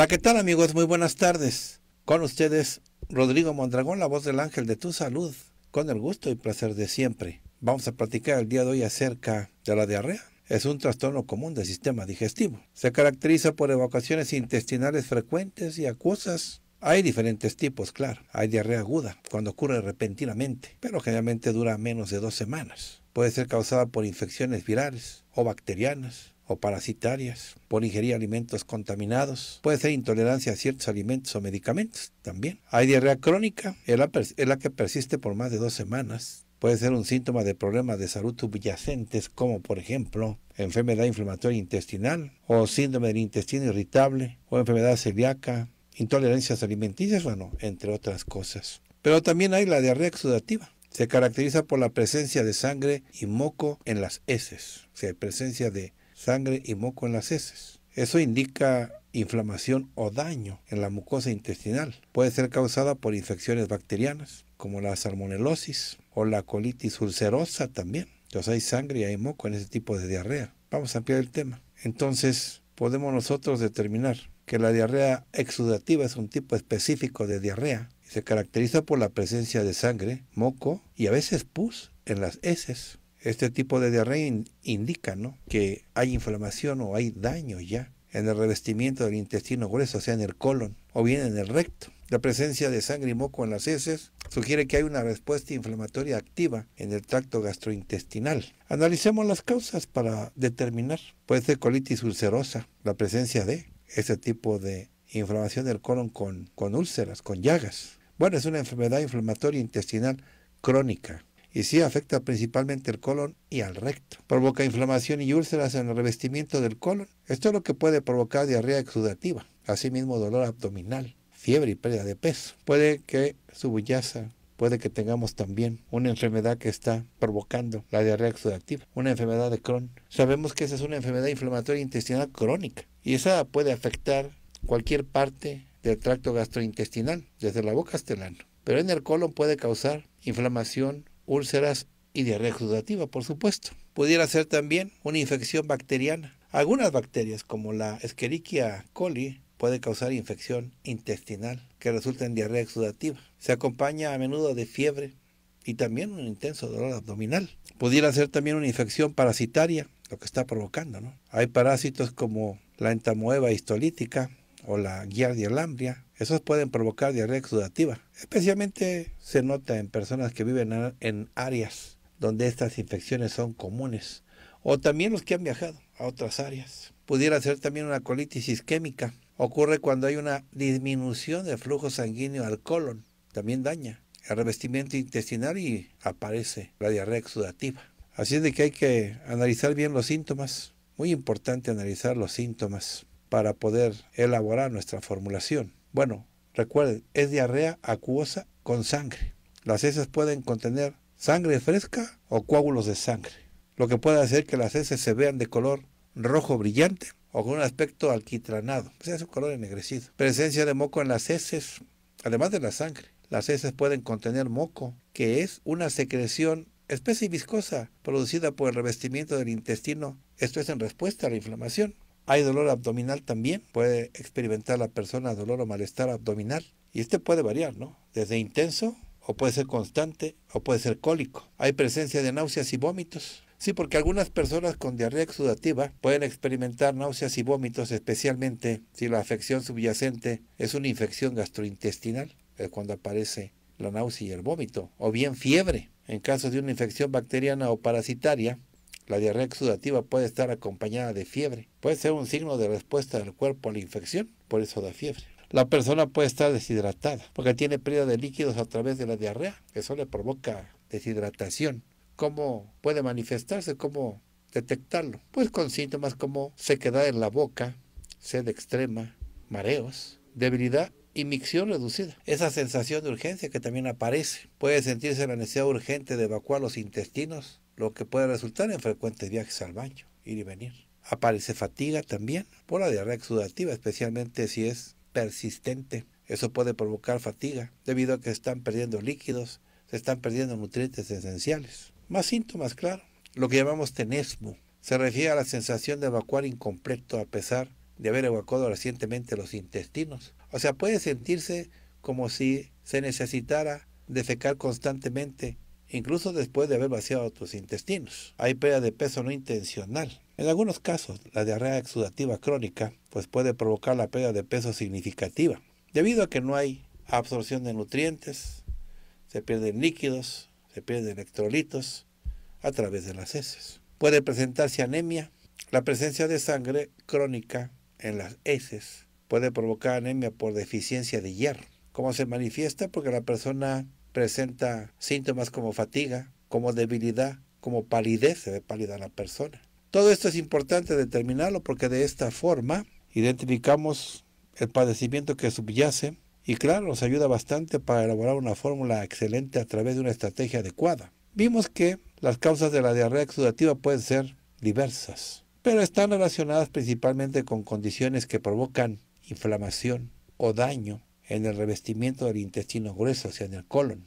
Hola, ¿qué tal amigos? Muy buenas tardes. Con ustedes, Rodrigo Mondragón, la voz del ángel de tu salud, con el gusto y placer de siempre. Vamos a platicar el día de hoy acerca de la diarrea. Es un trastorno común del sistema digestivo. Se caracteriza por evacuaciones intestinales frecuentes y acuosas. Hay diferentes tipos, claro. Hay diarrea aguda, cuando ocurre repentinamente, pero generalmente dura menos de dos semanas. Puede ser causada por infecciones virales o bacterianas, o parasitarias, por ingerir alimentos contaminados, puede ser intolerancia a ciertos alimentos o medicamentos también. Hay diarrea crónica, es la, que persiste por más de dos semanas, puede ser un síntoma de problemas de salud subyacentes como por ejemplo enfermedad inflamatoria intestinal o síndrome del intestino irritable o enfermedad celíaca, intolerancias alimenticias, bueno, entre otras cosas. Pero también hay la diarrea exudativa. Se caracteriza por la presencia de sangre y moco en las heces, o sea, presencia de sangre y moco en las heces. Eso indica inflamación o daño en la mucosa intestinal. Puede ser causada por infecciones bacterianas, como la salmonelosis o la colitis ulcerosa también. Entonces hay sangre y hay moco en ese tipo de diarrea. Vamos a ampliar el tema. Entonces podemos nosotros determinar que la diarrea exudativa es un tipo específico de diarrea y se caracteriza por la presencia de sangre, moco y a veces pus en las heces. Este tipo de diarrea indica que hay inflamación o hay daño ya en el revestimiento del intestino grueso, o sea, en el colon o bien en el recto. La presencia de sangre y moco en las heces sugiere que hay una respuesta inflamatoria activa en el tracto gastrointestinal. Analicemos las causas para determinar. Puede ser colitis ulcerosa, la presencia de ese tipo de inflamación del colon con, con úlceras, con llagas. Bueno, es una enfermedad inflamatoria intestinal crónica y sí afecta principalmente al colon y al recto. Provoca inflamación y úlceras en el revestimiento del colon. Esto es lo que puede provocar diarrea exudativa, asimismo dolor abdominal, fiebre y pérdida de peso. Puede que subyaza puede que tengamos también una enfermedad que está provocando la diarrea exudativa, una enfermedad de Crohn. Sabemos que esa es una enfermedad inflamatoria intestinal crónica y esa puede afectar cualquier parte del tracto gastrointestinal, desde la boca hasta el ano. Pero en el colon puede causar inflamación, úlceras y diarrea exudativa, por supuesto. Pudiera ser también una infección bacteriana. Algunas bacterias, como la Escherichia coli, puede causar infección intestinal que resulta en diarrea exudativa. Se acompaña a menudo de fiebre y también un intenso dolor abdominal. Pudiera ser también una infección parasitaria, lo que está provocando. ¿no? Hay parásitos como la entamoeba histolítica, o la giardia alambria... esos pueden provocar diarrea exudativa. Especialmente se nota en personas que viven en áreas donde estas infecciones son comunes o también los que han viajado a otras áreas. Pudiera ser también una colitis isquémica. Ocurre cuando hay una disminución del flujo sanguíneo al colon. También daña el revestimiento intestinal y aparece la diarrea exudativa. Así es de que hay que analizar bien los síntomas. Muy importante analizar los síntomas para poder elaborar nuestra formulación. Bueno, recuerden, es diarrea acuosa con sangre. Las heces pueden contener sangre fresca o coágulos de sangre, lo que puede hacer que las heces se vean de color rojo brillante o con un aspecto alquitranado, sea, es un color ennegrecido. Presencia de moco en las heces, además de la sangre. Las heces pueden contener moco, que es una secreción espesa y viscosa producida por el revestimiento del intestino. Esto es en respuesta a la inflamación. Hay dolor abdominal también, puede experimentar la persona dolor o malestar abdominal. Y este puede variar, ¿no? Desde intenso, o puede ser constante, o puede ser cólico. Hay presencia de náuseas y vómitos. Sí, porque algunas personas con diarrea exudativa pueden experimentar náuseas y vómitos, especialmente si la afección subyacente es una infección gastrointestinal, es eh, cuando aparece la náusea y el vómito, o bien fiebre. En caso de una infección bacteriana o parasitaria, la diarrea exudativa puede estar acompañada de fiebre. Puede ser un signo de respuesta del cuerpo a la infección, por eso da fiebre. La persona puede estar deshidratada porque tiene pérdida de líquidos a través de la diarrea. Eso le provoca deshidratación. ¿Cómo puede manifestarse? ¿Cómo detectarlo? Pues con síntomas como sequedad en la boca, sed extrema, mareos, debilidad y micción reducida. Esa sensación de urgencia que también aparece. Puede sentirse la necesidad urgente de evacuar los intestinos, lo que puede resultar en frecuentes viajes al baño, ir y venir. Aparece fatiga también por la diarrea exudativa, especialmente si es persistente. Eso puede provocar fatiga debido a que están perdiendo líquidos, se están perdiendo nutrientes esenciales. Más síntomas, claro. Lo que llamamos tenesmo se refiere a la sensación de evacuar incompleto a pesar de haber evacuado recientemente los intestinos. O sea, puede sentirse como si se necesitara defecar constantemente incluso después de haber vaciado tus intestinos. Hay pérdida de peso no intencional. En algunos casos, la diarrea exudativa crónica pues puede provocar la pérdida de peso significativa, debido a que no hay absorción de nutrientes, se pierden líquidos, se pierden electrolitos a través de las heces. Puede presentarse anemia, la presencia de sangre crónica en las heces puede provocar anemia por deficiencia de hierro. ¿Cómo se manifiesta? Porque la persona presenta síntomas como fatiga, como debilidad, como palidez, se ve pálida la persona. Todo esto es importante determinarlo porque de esta forma identificamos el padecimiento que subyace y claro, nos ayuda bastante para elaborar una fórmula excelente a través de una estrategia adecuada. Vimos que las causas de la diarrea exudativa pueden ser diversas, pero están relacionadas principalmente con condiciones que provocan inflamación o daño en el revestimiento del intestino grueso, o sea, en el colon,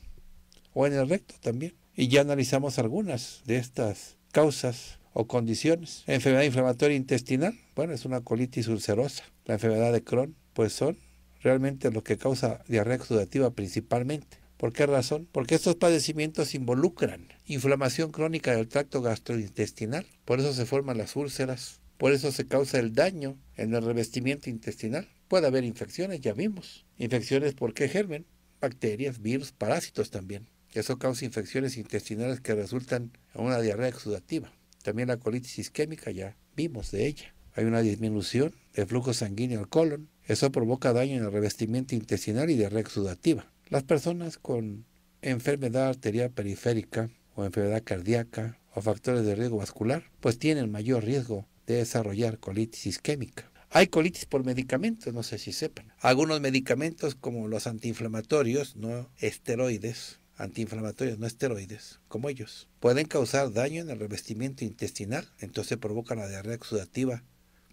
o en el recto también. Y ya analizamos algunas de estas causas o condiciones. Enfermedad inflamatoria intestinal, bueno, es una colitis ulcerosa. La enfermedad de Crohn, pues son realmente lo que causa diarrea exudativa principalmente. ¿Por qué razón? Porque estos padecimientos involucran inflamación crónica del tracto gastrointestinal. Por eso se forman las úlceras. Por eso se causa el daño en el revestimiento intestinal. Puede haber infecciones, ya vimos. Infecciones por qué germen, bacterias, virus, parásitos también. Eso causa infecciones intestinales que resultan en una diarrea exudativa. También la colitis isquémica, ya vimos de ella. Hay una disminución del flujo sanguíneo al colon. Eso provoca daño en el revestimiento intestinal y diarrea exudativa. Las personas con enfermedad arterial periférica o enfermedad cardíaca o factores de riesgo vascular, pues tienen mayor riesgo de desarrollar colitis isquémica. Hay colitis por medicamentos, no sé si sepan. Algunos medicamentos como los antiinflamatorios, no esteroides, antiinflamatorios, no esteroides, como ellos, pueden causar daño en el revestimiento intestinal, entonces provocan la diarrea exudativa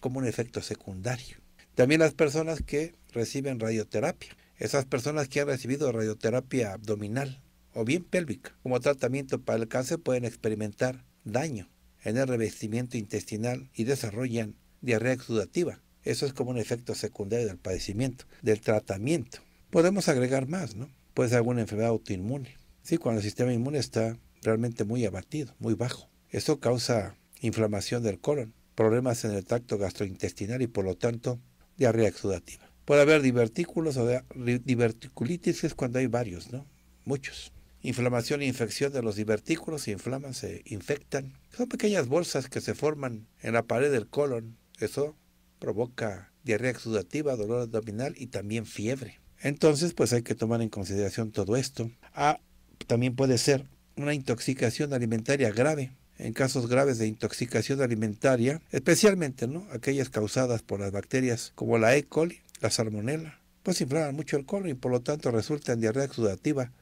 como un efecto secundario. También las personas que reciben radioterapia, esas personas que han recibido radioterapia abdominal o bien pélvica como tratamiento para el cáncer pueden experimentar daño en el revestimiento intestinal y desarrollan diarrea exudativa, eso es como un efecto secundario del padecimiento, del tratamiento. Podemos agregar más, ¿no? Puede ser alguna enfermedad autoinmune. Sí, cuando el sistema inmune está realmente muy abatido, muy bajo. Eso causa inflamación del colon, problemas en el tracto gastrointestinal y por lo tanto diarrea exudativa. Puede haber divertículos o diverticulitis es cuando hay varios, ¿no? Muchos. Inflamación e infección de los divertículos se inflaman, se infectan. Son pequeñas bolsas que se forman en la pared del colon. Eso provoca diarrea exudativa, dolor abdominal y también fiebre. Entonces, pues hay que tomar en consideración todo esto. Ah, también puede ser una intoxicación alimentaria grave. En casos graves de intoxicación alimentaria, especialmente ¿no? aquellas causadas por las bacterias como la E. coli, la salmonella, pues inflaman mucho el colon y por lo tanto resulta en diarrea exudativa,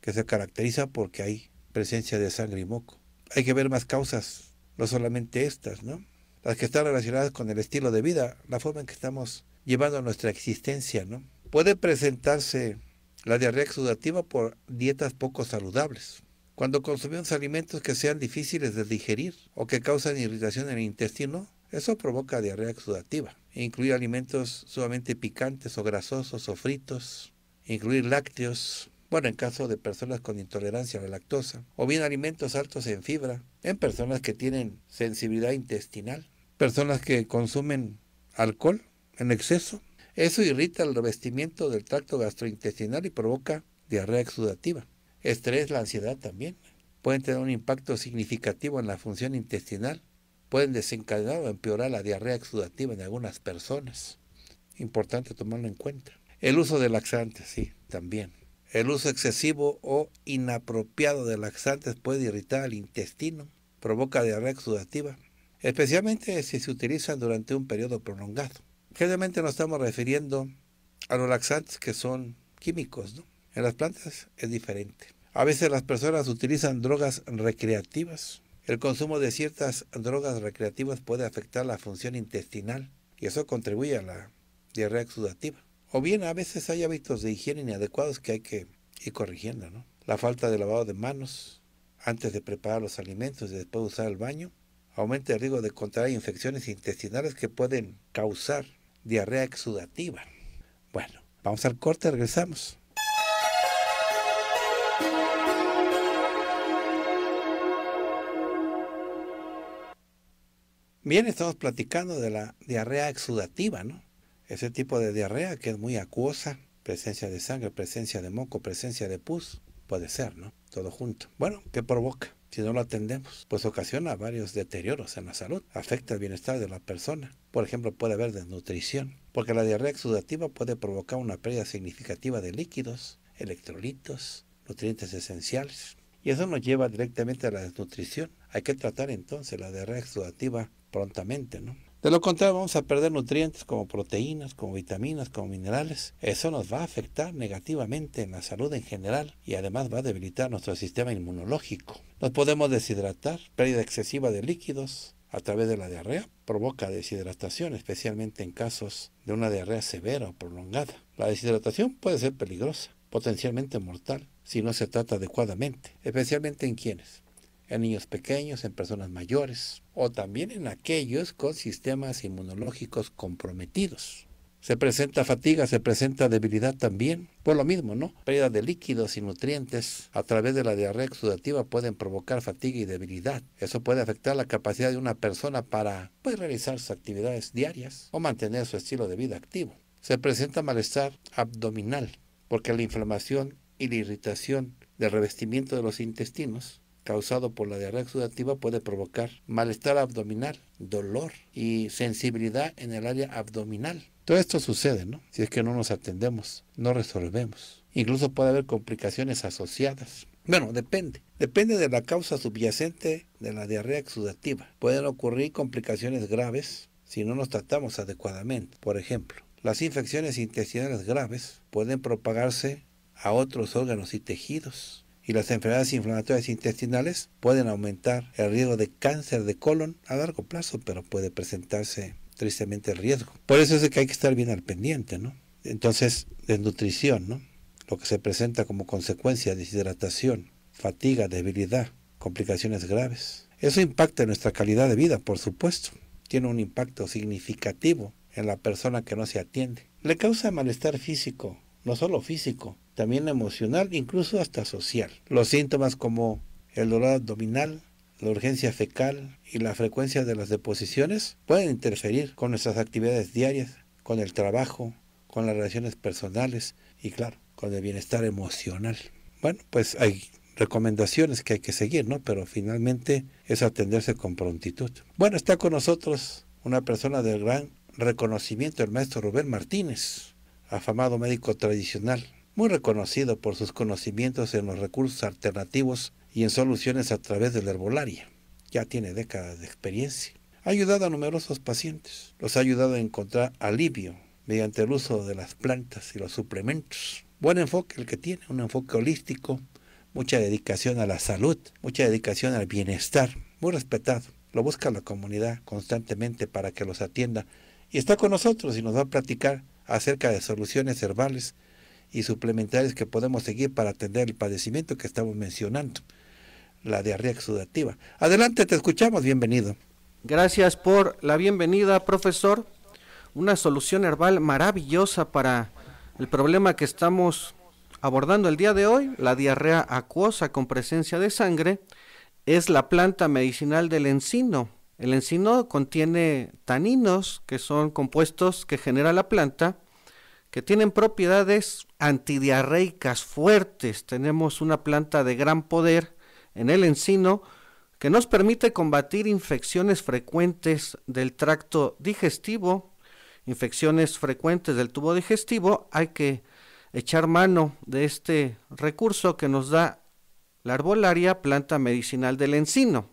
que se caracteriza porque hay presencia de sangre y moco. Hay que ver más causas, no solamente estas, ¿no? las que están relacionadas con el estilo de vida, la forma en que estamos llevando nuestra existencia, ¿no? Puede presentarse la diarrea exudativa por dietas poco saludables. Cuando consumimos alimentos que sean difíciles de digerir o que causan irritación en el intestino, eso provoca diarrea exudativa. Incluir alimentos sumamente picantes o grasosos o fritos, incluir lácteos, bueno, en caso de personas con intolerancia a la lactosa, o bien alimentos altos en fibra, en personas que tienen sensibilidad intestinal, personas que consumen alcohol en exceso. Eso irrita el revestimiento del tracto gastrointestinal y provoca diarrea exudativa. Estrés, la ansiedad también. Pueden tener un impacto significativo en la función intestinal. Pueden desencadenar o empeorar la diarrea exudativa en algunas personas. Importante tomarlo en cuenta. El uso de laxantes, sí, también. El uso excesivo o inapropiado de laxantes puede irritar el intestino, provoca diarrea exudativa, especialmente si se utilizan durante un periodo prolongado. Generalmente nos estamos refiriendo a los laxantes que son químicos, ¿no? En las plantas es diferente. A veces las personas utilizan drogas recreativas. El consumo de ciertas drogas recreativas puede afectar la función intestinal y eso contribuye a la diarrea exudativa o bien a veces hay hábitos de higiene inadecuados que hay que ir corrigiendo, ¿no? La falta de lavado de manos antes de preparar los alimentos y después de usar el baño aumenta el riesgo de contraer infecciones intestinales que pueden causar diarrea exudativa. Bueno, vamos al corte, regresamos. Bien, estamos platicando de la diarrea exudativa, ¿no? Ese tipo de diarrea que es muy acuosa, presencia de sangre, presencia de moco, presencia de pus, puede ser, ¿no? Todo junto. Bueno, ¿qué provoca? Si no lo atendemos, pues ocasiona varios deterioros en la salud, afecta el bienestar de la persona. Por ejemplo, puede haber desnutrición, porque la diarrea exudativa puede provocar una pérdida significativa de líquidos, electrolitos, nutrientes esenciales. Y eso nos lleva directamente a la desnutrición. Hay que tratar entonces la diarrea exudativa prontamente, ¿no? De lo contrario, vamos a perder nutrientes como proteínas, como vitaminas, como minerales. Eso nos va a afectar negativamente en la salud en general y además va a debilitar nuestro sistema inmunológico. Nos podemos deshidratar, pérdida excesiva de líquidos a través de la diarrea provoca deshidratación, especialmente en casos de una diarrea severa o prolongada. La deshidratación puede ser peligrosa, potencialmente mortal, si no se trata adecuadamente, especialmente en quienes en niños pequeños, en personas mayores o también en aquellos con sistemas inmunológicos comprometidos. Se presenta fatiga, se presenta debilidad también. Pues lo mismo, ¿no? Pérdida de líquidos y nutrientes a través de la diarrea exudativa pueden provocar fatiga y debilidad. Eso puede afectar la capacidad de una persona para pues, realizar sus actividades diarias o mantener su estilo de vida activo. Se presenta malestar abdominal porque la inflamación y la irritación del revestimiento de los intestinos causado por la diarrea exudativa puede provocar malestar abdominal, dolor y sensibilidad en el área abdominal. Todo esto sucede, ¿no? Si es que no nos atendemos, no resolvemos. Incluso puede haber complicaciones asociadas. Bueno, depende. Depende de la causa subyacente de la diarrea exudativa. Pueden ocurrir complicaciones graves si no nos tratamos adecuadamente. Por ejemplo, las infecciones intestinales graves pueden propagarse a otros órganos y tejidos y las enfermedades inflamatorias intestinales pueden aumentar el riesgo de cáncer de colon a largo plazo, pero puede presentarse tristemente el riesgo. Por eso es que hay que estar bien al pendiente, ¿no? Entonces, desnutrición, ¿no? Lo que se presenta como consecuencia de deshidratación, fatiga, debilidad, complicaciones graves. Eso impacta en nuestra calidad de vida, por supuesto. Tiene un impacto significativo en la persona que no se atiende. Le causa malestar físico, no solo físico, también emocional, incluso hasta social. Los síntomas como el dolor abdominal, la urgencia fecal y la frecuencia de las deposiciones pueden interferir con nuestras actividades diarias, con el trabajo, con las relaciones personales y claro, con el bienestar emocional. Bueno, pues hay recomendaciones que hay que seguir, ¿no? Pero finalmente es atenderse con prontitud. Bueno, está con nosotros una persona del gran reconocimiento, el maestro Rubén Martínez afamado médico tradicional, muy reconocido por sus conocimientos en los recursos alternativos y en soluciones a través de la herbolaria. Ya tiene décadas de experiencia. Ha ayudado a numerosos pacientes. Los ha ayudado a encontrar alivio mediante el uso de las plantas y los suplementos. Buen enfoque el que tiene, un enfoque holístico, mucha dedicación a la salud, mucha dedicación al bienestar, muy respetado. Lo busca la comunidad constantemente para que los atienda y está con nosotros y nos va a platicar acerca de soluciones herbales y suplementarias que podemos seguir para atender el padecimiento que estamos mencionando, la diarrea exudativa. Adelante, te escuchamos, bienvenido. Gracias por la bienvenida, profesor. Una solución herbal maravillosa para el problema que estamos abordando el día de hoy, la diarrea acuosa con presencia de sangre, es la planta medicinal del encino, el encino contiene taninos, que son compuestos que genera la planta, que tienen propiedades antidiarreicas fuertes. Tenemos una planta de gran poder en el encino que nos permite combatir infecciones frecuentes del tracto digestivo, infecciones frecuentes del tubo digestivo. Hay que echar mano de este recurso que nos da la arbolaria, planta medicinal del encino.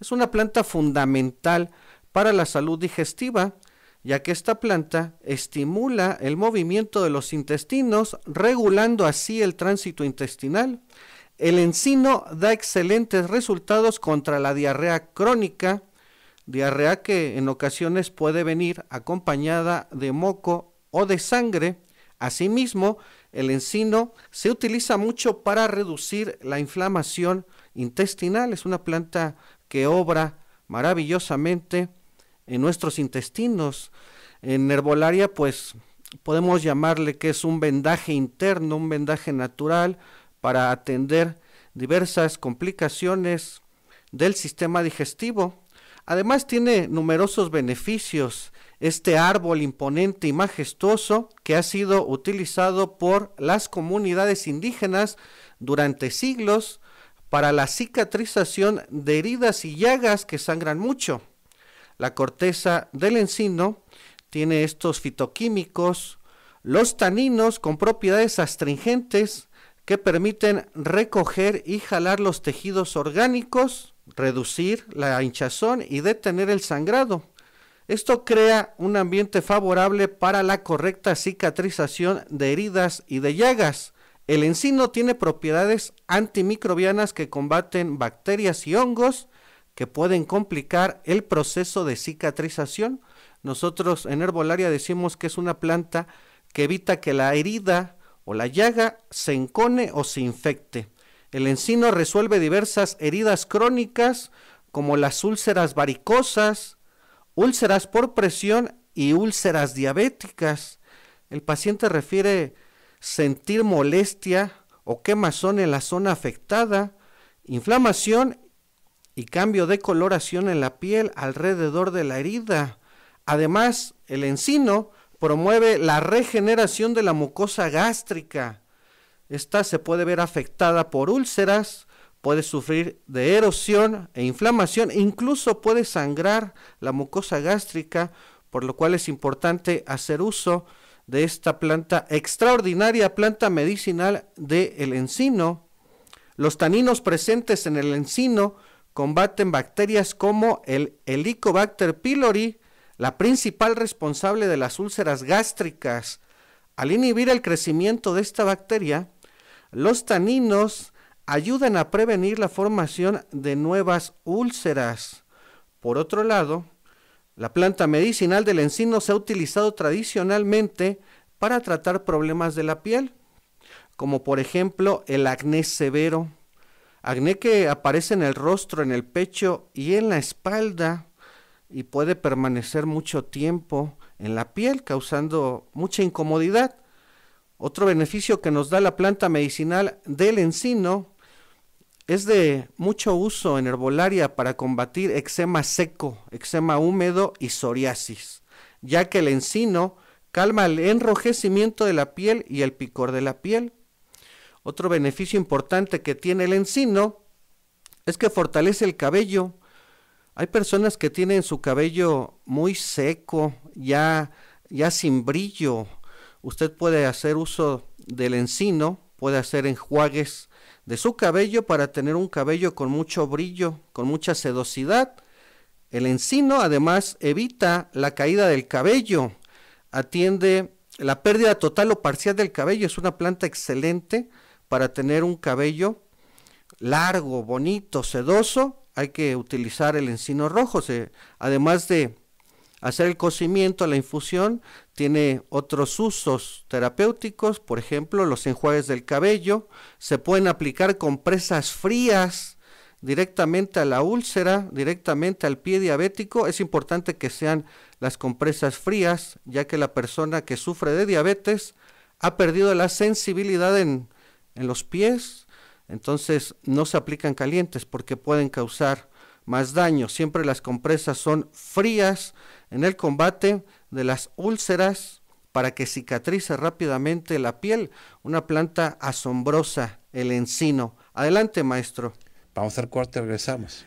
Es una planta fundamental para la salud digestiva, ya que esta planta estimula el movimiento de los intestinos, regulando así el tránsito intestinal. El encino da excelentes resultados contra la diarrea crónica, diarrea que en ocasiones puede venir acompañada de moco o de sangre. Asimismo, el encino se utiliza mucho para reducir la inflamación intestinal. Es una planta que obra maravillosamente en nuestros intestinos. En herbolaria, pues podemos llamarle que es un vendaje interno, un vendaje natural para atender diversas complicaciones del sistema digestivo. Además tiene numerosos beneficios este árbol imponente y majestuoso que ha sido utilizado por las comunidades indígenas durante siglos para la cicatrización de heridas y llagas que sangran mucho. La corteza del encino tiene estos fitoquímicos, los taninos con propiedades astringentes que permiten recoger y jalar los tejidos orgánicos, reducir la hinchazón y detener el sangrado. Esto crea un ambiente favorable para la correcta cicatrización de heridas y de llagas. El encino tiene propiedades antimicrobianas que combaten bacterias y hongos que pueden complicar el proceso de cicatrización. Nosotros en herbolaria decimos que es una planta que evita que la herida o la llaga se encone o se infecte. El encino resuelve diversas heridas crónicas como las úlceras varicosas, úlceras por presión y úlceras diabéticas. El paciente refiere sentir molestia o quemazón en la zona afectada, inflamación y cambio de coloración en la piel alrededor de la herida. Además, el encino promueve la regeneración de la mucosa gástrica. Esta se puede ver afectada por úlceras, puede sufrir de erosión e inflamación, incluso puede sangrar la mucosa gástrica, por lo cual es importante hacer uso de esta planta, extraordinaria planta medicinal del el encino. Los taninos presentes en el encino combaten bacterias como el Helicobacter pylori, la principal responsable de las úlceras gástricas. Al inhibir el crecimiento de esta bacteria, los taninos ayudan a prevenir la formación de nuevas úlceras. Por otro lado, la planta medicinal del encino se ha utilizado tradicionalmente para tratar problemas de la piel, como por ejemplo el acné severo, acné que aparece en el rostro, en el pecho y en la espalda y puede permanecer mucho tiempo en la piel causando mucha incomodidad. Otro beneficio que nos da la planta medicinal del encino es de mucho uso en herbolaria para combatir eczema seco, eczema húmedo y psoriasis, ya que el encino calma el enrojecimiento de la piel y el picor de la piel. Otro beneficio importante que tiene el encino es que fortalece el cabello. Hay personas que tienen su cabello muy seco, ya, ya sin brillo. Usted puede hacer uso del encino, puede hacer enjuagues de su cabello para tener un cabello con mucho brillo, con mucha sedosidad. El encino además evita la caída del cabello, atiende la pérdida total o parcial del cabello. Es una planta excelente para tener un cabello largo, bonito, sedoso. Hay que utilizar el encino rojo. además de hacer el cocimiento, la infusión, tiene otros usos terapéuticos, por ejemplo, los enjuagues del cabello, se pueden aplicar compresas frías directamente a la úlcera, directamente al pie diabético. Es importante que sean las compresas frías, ya que la persona que sufre de diabetes ha perdido la sensibilidad en, en los pies, entonces no se aplican calientes porque pueden causar más daño. Siempre las compresas son frías en el combate de las úlceras para que cicatrice rápidamente la piel. Una planta asombrosa, el encino. Adelante, maestro. Vamos al y regresamos.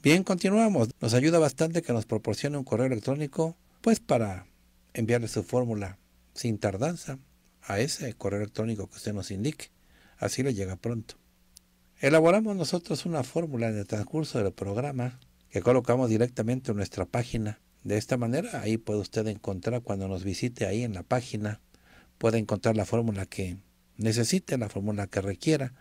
Bien, continuamos. Nos ayuda bastante que nos proporcione un correo electrónico, pues para enviarle su fórmula sin tardanza a ese correo electrónico que usted nos indique. Así le llega pronto. Elaboramos nosotros una fórmula en el transcurso del programa que colocamos directamente en nuestra página. De esta manera, ahí puede usted encontrar cuando nos visite ahí en la página, puede encontrar la fórmula que necesite, la fórmula que requiera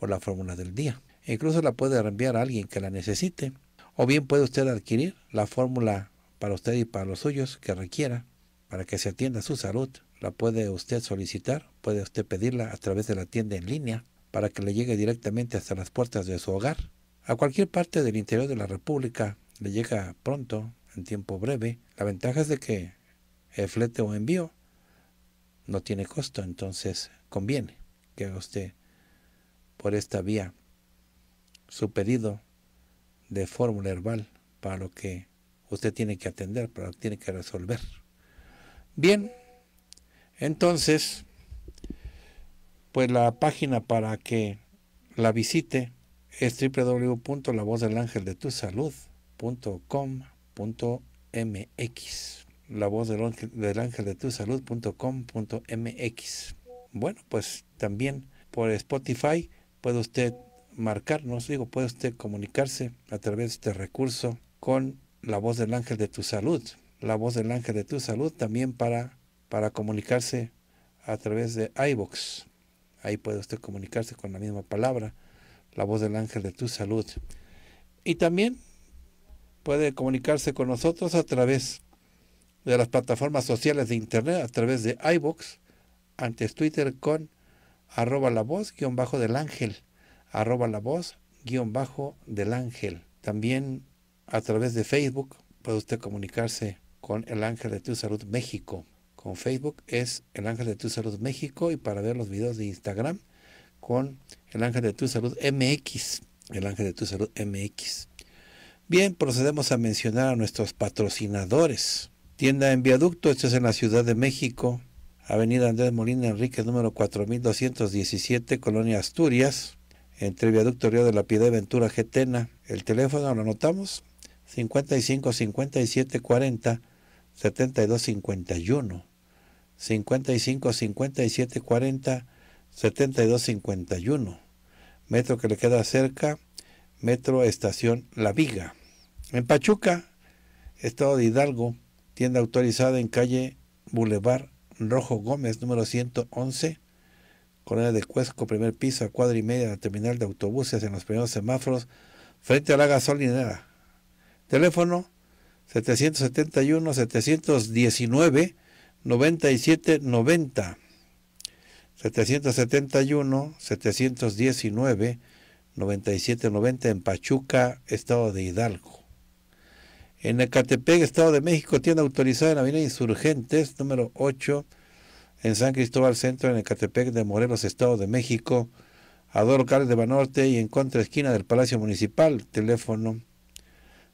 o la fórmula del día. incluso la puede reenviar a alguien que la necesite. O bien puede usted adquirir la fórmula para usted y para los suyos que requiera para que se atienda su salud. La puede usted solicitar, puede usted pedirla a través de la tienda en línea para que le llegue directamente hasta las puertas de su hogar. A cualquier parte del interior de la República le llega pronto, en tiempo breve. La ventaja es de que el flete o envío no tiene costo, entonces conviene que usted por esta vía su pedido de fórmula herbal para lo que usted tiene que atender, para lo que tiene que resolver. Bien, entonces pues la página para que la visite es www.lavozdelangeldetusalud.com.mx la voz del ángel, del ángel de tu salud.com.mx. Bueno, pues también por Spotify puede usted marcar, marcarnos, digo, puede usted comunicarse a través de este recurso con la voz del ángel de tu salud. La voz del ángel de tu salud también para, para comunicarse a través de iBox. Ahí puede usted comunicarse con la misma palabra, la voz del ángel de tu salud. Y también puede comunicarse con nosotros a través de las plataformas sociales de Internet, a través de iBox, antes Twitter con arroba la voz bajo del ángel, arroba la voz guión bajo del ángel. También a través de Facebook puede usted comunicarse con el ángel de tu salud México con Facebook es El Ángel de Tu Salud México y para ver los videos de Instagram con El Ángel de Tu Salud MX. El Ángel de Tu Salud MX. Bien, procedemos a mencionar a nuestros patrocinadores. Tienda en Viaducto, esto es en la Ciudad de México, Avenida Andrés Molina Enrique, número 4217, Colonia Asturias, entre Viaducto Río de la Piedad y Ventura Getena. El teléfono lo anotamos, 55 57 40 7251 51 55 57 40 72 metro que le queda cerca metro estación La Viga en Pachuca estado de Hidalgo tienda autorizada en calle Boulevard Rojo Gómez número 111 Corona de Cuesco, primer piso, cuadra y media, terminal de autobuses en los primeros semáforos, frente a la gasolinera. Teléfono 771, 719, 9790 771, 719, 9790 en Pachuca, Estado de Hidalgo. En Ecatepec, Estado de México, tienda autorizada en Avenida Insurgentes, número 8, en San Cristóbal Centro, en Ecatepec de Morelos, Estado de México, a dos locales de Banorte y en contra esquina del Palacio Municipal, teléfono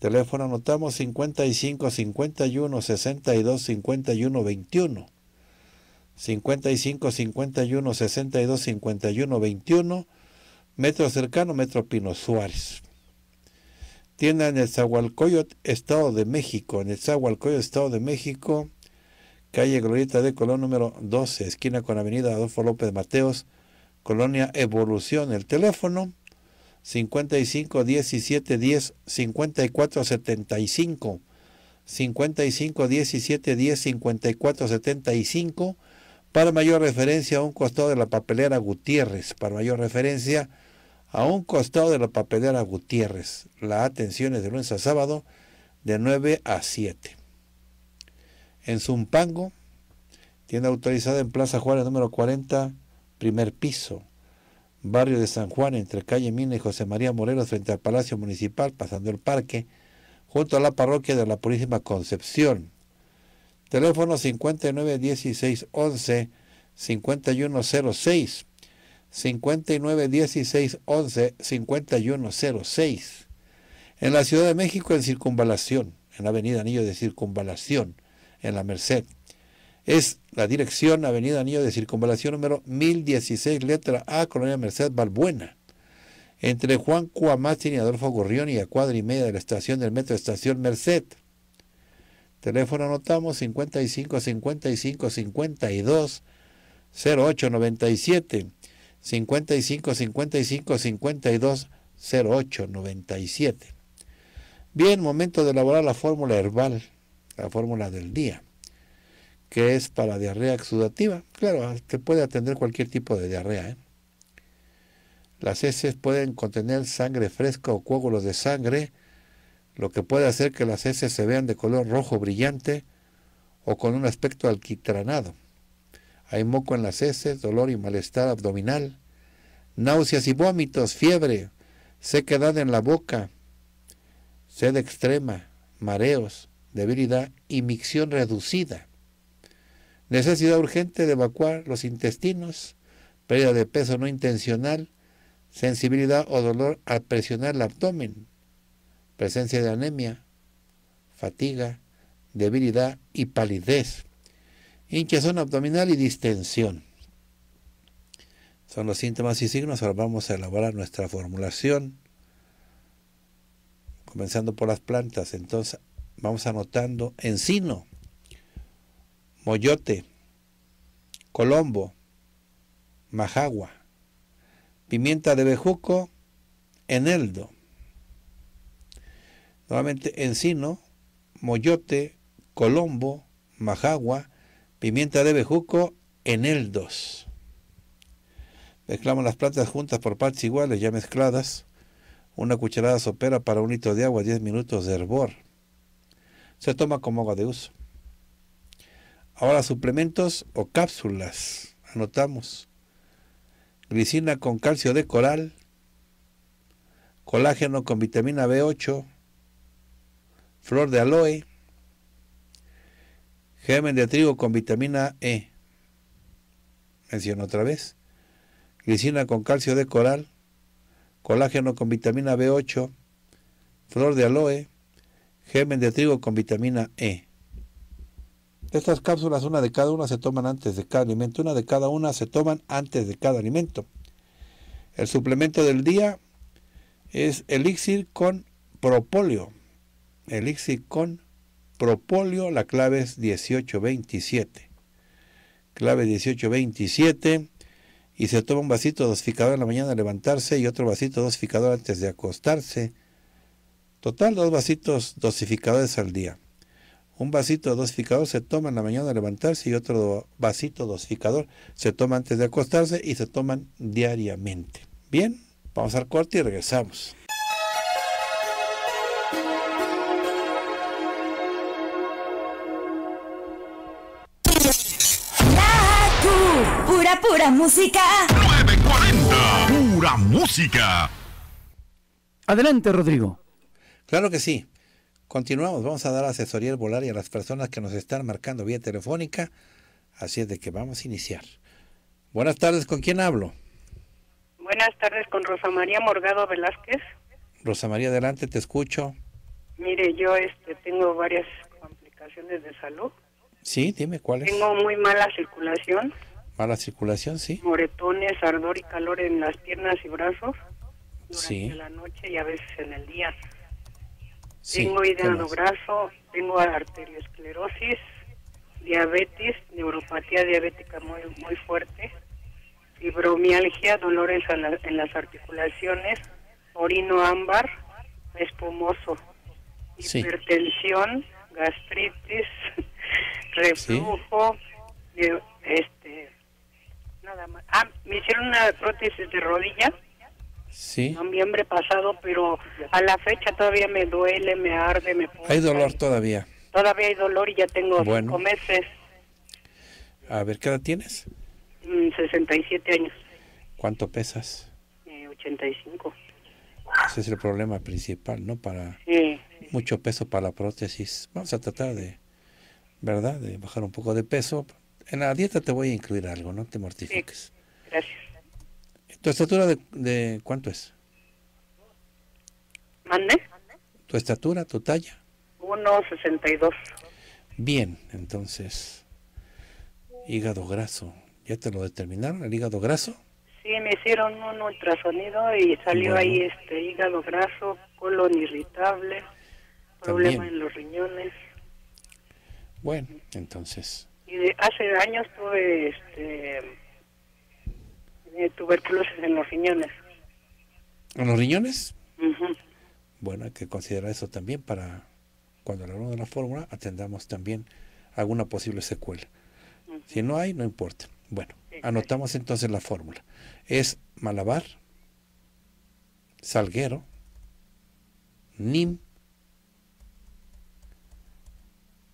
Teléfono anotamos 55 51 62 51 21. 55 51 62 51 21. Metro cercano, Metro Pino Suárez. Tienda en el Zahualcoyot, Estado de México. En el Zahualcoyot, Estado de México. Calle Glorita de Colón número 12, esquina con Avenida Adolfo López Mateos, Colonia Evolución. El teléfono 55 17 10 54 75 55 17 10 54 75 para mayor referencia a un costado de la papelera Gutiérrez para mayor referencia a un costado de la papelera Gutiérrez la atención es de lunes a sábado de 9 a 7 en Zumpango tienda autorizada en Plaza Juárez número 40 primer piso barrio de San Juan, entre calle Mina y José María Morelos, frente al Palacio Municipal, pasando el parque, junto a la parroquia de la Purísima Concepción. Teléfono 591611 5106 591611 5106. En la Ciudad de México, en Circunvalación, en la Avenida Anillo de Circunvalación, en la Merced. Es la dirección Avenida Anillo de Circunvalación número 1016, letra A, Colonia Merced Balbuena. Entre Juan Cuamazin y Adolfo Gorrión y a cuadra y media de la estación del metro Estación Merced. Teléfono anotamos 55 55 52 0897 55 55 52 0897. Bien, momento de elaborar la fórmula herbal, la fórmula del día que es para diarrea exudativa. Claro, que puede atender cualquier tipo de diarrea. ¿eh? Las heces pueden contener sangre fresca o coágulos de sangre, lo que puede hacer que las heces se vean de color rojo brillante o con un aspecto alquitranado. Hay moco en las heces, dolor y malestar abdominal, náuseas y vómitos, fiebre, sequedad en la boca, sed extrema, mareos, debilidad y micción reducida. Necesidad urgente de evacuar los intestinos, pérdida de peso no intencional, sensibilidad o dolor al presionar el abdomen, presencia de anemia, fatiga, debilidad y palidez, hinchazón abdominal y distensión. Son los síntomas y signos. Ahora vamos a elaborar nuestra formulación, comenzando por las plantas. Entonces vamos anotando encino, Moyote, Colombo, Majagua, pimienta de bejuco, eneldo. Nuevamente encino, moyote, colombo, majagua, pimienta de bejuco, eneldos. Mezclamos las plantas juntas por partes iguales, ya mezcladas. Una cucharada sopera para un litro de agua, 10 minutos de hervor. Se toma como agua de uso. Ahora suplementos o cápsulas, anotamos. Glicina con calcio de coral, colágeno con vitamina B8, flor de aloe, germen de trigo con vitamina E. Menciono otra vez. Glicina con calcio de coral, colágeno con vitamina B8, flor de aloe, germen de trigo con vitamina E. Estas cápsulas, una de cada una, se toman antes de cada alimento. Una de cada una se toman antes de cada alimento. El suplemento del día es elixir con propóleo. Elixir con propóleo, la clave es 1827. Clave 1827. Y se toma un vasito dosificador en la mañana al levantarse y otro vasito dosificador antes de acostarse. Total, dos vasitos dosificadores al día. Un vasito dosificador se toma en la mañana de levantarse y otro vasito dosificador se toma antes de acostarse y se toman diariamente. Bien, vamos al corte y regresamos. pura, pura música. 940, pura música. Adelante, Rodrigo. Claro que sí. Continuamos, vamos a dar asesoría al volar y a las personas que nos están marcando vía telefónica. Así es de que vamos a iniciar. Buenas tardes, ¿con quién hablo? Buenas tardes, con Rosa María Morgado Velázquez. Rosa María, adelante, te escucho. Mire, yo este, tengo varias complicaciones de salud. Sí, dime cuáles. Tengo muy mala circulación. Mala circulación, sí. Moretones, ardor y calor en las piernas y brazos. Durante en la noche y a veces en el día. Sí, tengo brazo, tengo arteriosclerosis, diabetes, neuropatía diabética muy, muy fuerte, fibromialgia, dolores en, las articulaciones, orino ámbar, espumoso, hipertensión, gastritis, reflujo, eh, este, nada más. Ah, me hicieron una prótesis de rodilla Sí. Noviembre pasado, pero a la fecha todavía me duele, me arde, me... Hay dolor todavía. Todavía hay dolor y ya tengo bueno. meses. A ver, ¿qué edad tienes? 67 mm, años. ¿Cuánto pesas? 85. Eh, Ese es el problema principal, ¿no? Para sí. mucho peso para la prótesis. Vamos a tratar de, ¿verdad? De bajar un poco de peso. En la dieta te voy a incluir algo, no te mortifiques. Gracias. ¿Tu estatura de, cuánto es? ¿Mande? ¿Tu estatura, tu talla? 1,62. Bien, entonces, hígado graso. ¿Ya te lo determinaron, el hígado graso? Sí, me hicieron un ultrasonido y salió ahí este hígado graso, colon irritable, problema en los riñones. Bueno, entonces. Y hace años tuve este eh, tuberculosis en los riñones. ¿En los riñones? Bueno, hay que considerar eso también para cuando hablamos de la fórmula atendamos también alguna posible secuela. Si no hay, no importa. Bueno, anotamos entonces la fórmula. Es Malabar, Salguero, Nim,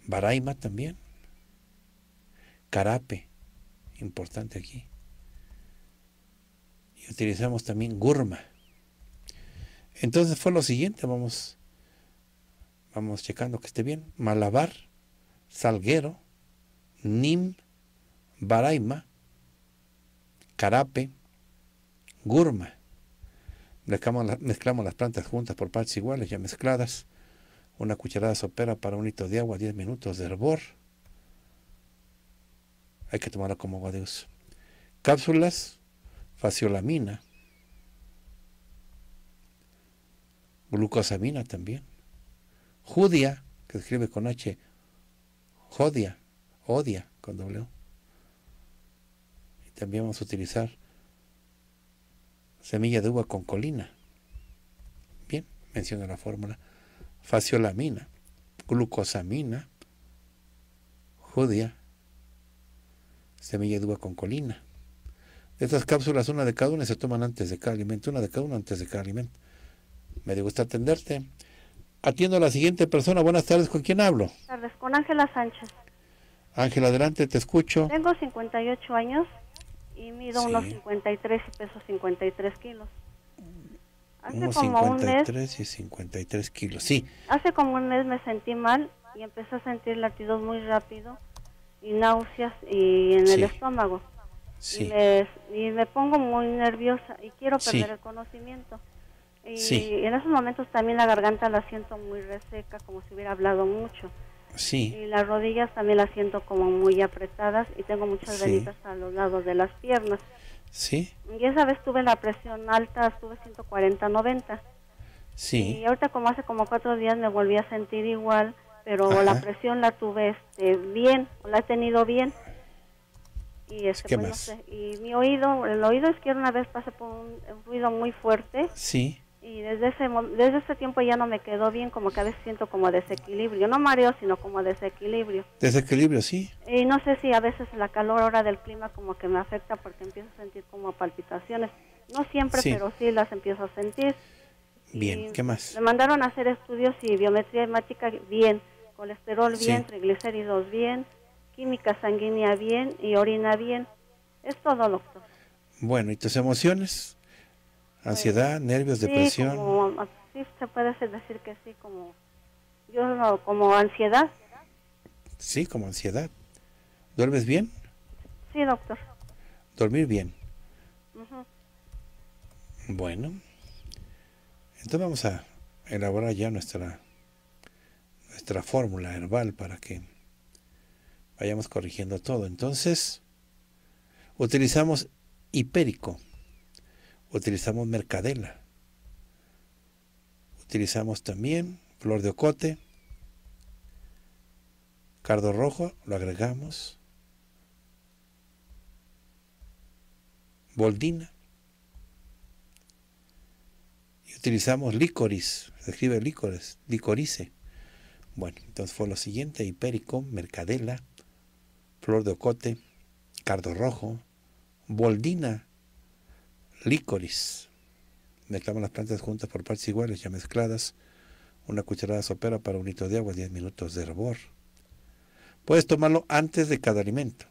Baraima también, Carape, importante aquí, utilizamos también Gurma. Entonces fue lo siguiente, vamos, vamos checando que esté bien. Malabar, Salguero, Nim, Baraima, Carape, Gurma. Mezclamos, mezclamos las plantas juntas por partes iguales, ya mezcladas. Una cucharada sopera para un litro de agua, 10 minutos de hervor. Hay que tomarlo como agua de uso. Cápsulas faciolamina, glucosamina también, judia, que escribe con H, jodia, odia con W. Y también vamos a utilizar semilla de uva con colina. Bien, menciona la fórmula. Faciolamina, glucosamina, judia, semilla de uva con colina. Estas cápsulas, una de cada una, se toman antes de cada alimento, una de cada una antes de cada alimento. Me gusta atenderte. Atiendo a la siguiente persona. Buenas tardes, ¿con quién hablo? Buenas tardes, con Ángela Sánchez. Ángela, adelante, te escucho. Tengo 58 años y mido unos 53 y peso 53 kilos. Hace como un mes, y 53 kilos, sí. Hace como un mes me sentí mal y empecé a sentir latidos muy rápido y náuseas y en el estómago y, me pongo muy nerviosa y quiero perder el conocimiento. Y en esos momentos también la garganta la siento muy reseca, como si hubiera hablado mucho. Y las rodillas también las siento como muy apretadas y tengo muchas venitas a los lados de las piernas. Y esa vez tuve la presión alta, estuve 140-90. Y ahorita como hace como cuatro días me volví a sentir igual, pero la presión la tuve este, bien, la he tenido bien. Y, este, ¿Qué pues, más? y mi oído, el oído izquierdo una vez pasé por un, ruido muy fuerte. Sí. Y desde ese, desde ese tiempo ya no me quedó bien, como que a veces siento como desequilibrio, no mareo, sino como desequilibrio. Desequilibrio, sí. Y no sé si a veces la calor ahora del clima como que me afecta porque empiezo a sentir como palpitaciones. No siempre, pero sí las empiezo a sentir. Bien, ¿qué más? Me mandaron a hacer estudios y biometría hemática bien, colesterol bien, triglicéridos bien química sanguínea bien y orina bien. Es todo, doctor. Bueno, ¿y tus emociones? Pues, ¿Ansiedad, nervios, sí, depresión? Como, sí, se puede decir que sí, como, yo, como ansiedad. Sí, como ansiedad. ¿Duermes bien? Sí, doctor. ¿Dormir bien? Bueno, entonces vamos a elaborar ya nuestra, nuestra fórmula herbal para que vayamos corrigiendo todo. Entonces, utilizamos hipérico, utilizamos mercadela, utilizamos también flor de ocote, cardo rojo, lo agregamos, boldina, y utilizamos licorice, se escribe licorice, licorice. Bueno, entonces fue lo siguiente, hipérico, mercadela, flor de ocote, cardo rojo, boldina, licoris. Mezclamos las plantas juntas por partes iguales, ya mezcladas. Una cucharada sopera para un litro de agua, 10 minutos de hervor. Puedes tomarlo antes de cada alimento.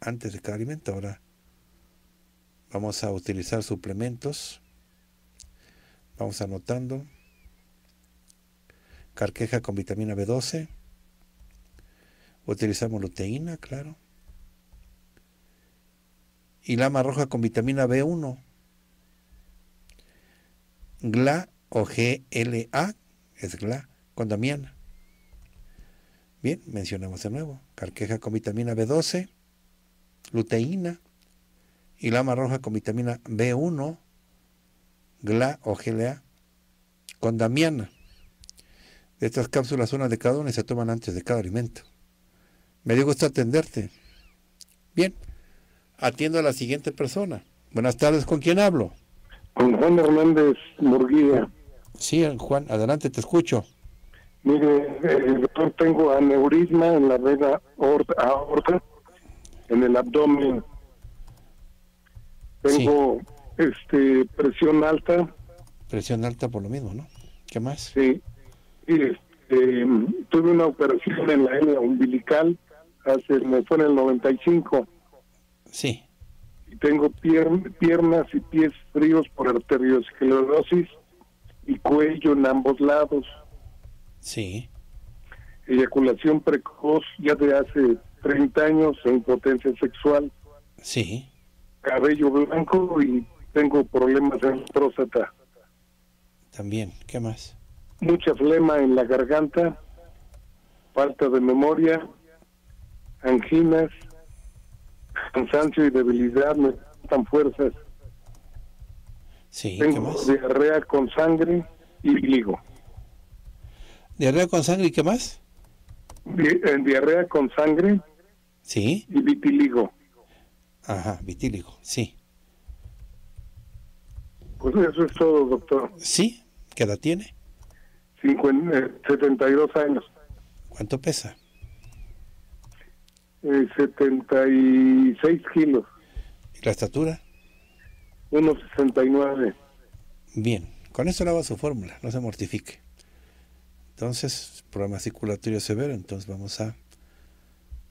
Antes de cada alimento. Ahora vamos a utilizar suplementos. Vamos anotando. Carqueja con vitamina B12. Utilizamos luteína, claro. Y lama roja con vitamina B1. GLA o GLA es GLA con damiana. Bien, mencionamos de nuevo. Carqueja con vitamina B12, luteína y lama roja con vitamina B1, GLA o GLA con damiana. Estas cápsulas, una de cada una, se toman antes de cada alimento. Me dio gusto atenderte. Bien, atiendo a la siguiente persona. Buenas tardes, ¿con quién hablo? Con Juan Hernández Murguía. Sí, Juan, adelante, te escucho. Mire, eh, doctor, tengo aneurisma en la vena aorta, en el abdomen. Tengo este presión alta. Presión alta por lo mismo, ¿no? ¿Qué más? Sí. Este, mm, tuve una operación en la hernia umbilical hace, fue en el 95. Sí. Y tengo piernas y pies fríos por arteriosclerosis y cuello en ambos lados. Sí. Eyaculación precoz ya de hace 30 años impotencia sexual. Sí. Cabello blanco y tengo problemas en próstata. También, ¿qué más? Mucha flema en la garganta, falta de memoria, anginas, cansancio y debilidad, me faltan fuerzas. Sí, Tengo más? diarrea con sangre y vitíligo. ¿Diarrea con sangre y qué más? Eh, diarrea con sangre sí. y vitiligo. Ajá, vitíligo, sí. Pues eso es todo, doctor. Sí, ¿qué edad tiene? 72 eh, años. ¿Cuánto pesa? 76 eh, kilos. ¿Y la estatura? 1,69. Bien, con eso va su fórmula, no se mortifique. Entonces, problema circulatorio severo, entonces vamos a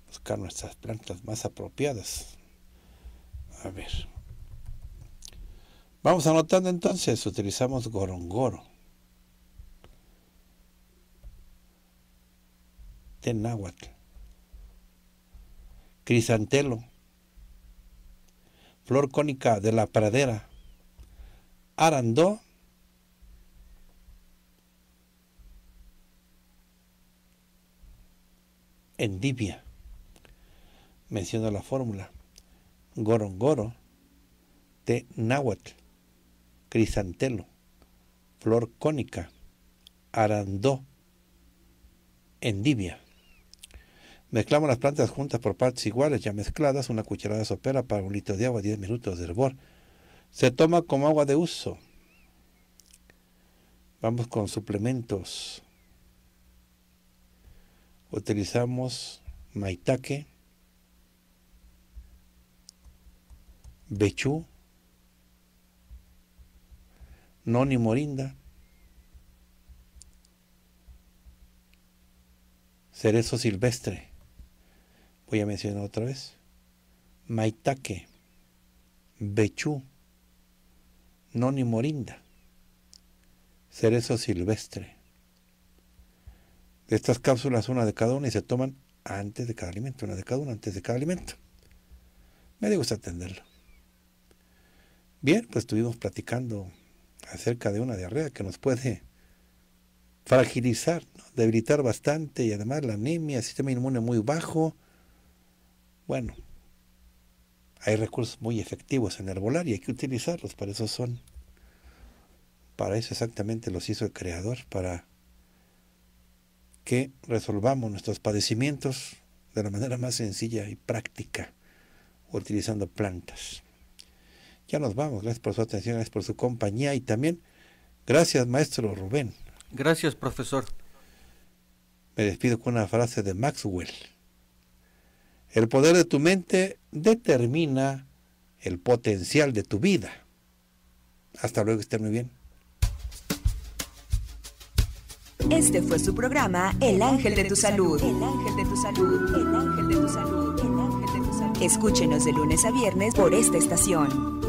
buscar nuestras plantas más apropiadas. A ver. Vamos anotando entonces, utilizamos gorongoro. Tenáhuatl crisantelo, flor cónica de la pradera, arandó, endivia, Menciono la fórmula, gorongoro, de náhuatl, crisantelo, flor cónica, arandó, endivia. Mezclamos las plantas juntas por partes iguales, ya mezcladas, una cucharada sopera para un litro de agua, 10 minutos de hervor. Se toma como agua de uso. Vamos con suplementos. Utilizamos maitake, bechú, noni morinda, cerezo silvestre voy a mencionar otra vez, maitake, bechú, noni morinda, cerezo silvestre. De estas cápsulas, una de cada una y se toman antes de cada alimento, una de cada una antes de cada alimento. Me gusta atenderlo. Bien, pues estuvimos platicando acerca de una diarrea que nos puede fragilizar, debilitar bastante y además la anemia, sistema inmune muy bajo, bueno, hay recursos muy efectivos en el volar y hay que utilizarlos, para eso son. Para eso exactamente los hizo el Creador, para que resolvamos nuestros padecimientos de la manera más sencilla y práctica, utilizando plantas. Ya nos vamos, gracias por su atención, gracias por su compañía y también gracias maestro Rubén. Gracias profesor. Me despido con una frase de Maxwell. El poder de tu mente determina el potencial de tu vida. Hasta luego, estén muy bien. Este fue su programa El Ángel de tu Salud. El Ángel de tu Salud. El Ángel de El Ángel de tu Salud. Escúchenos de lunes a viernes por esta estación.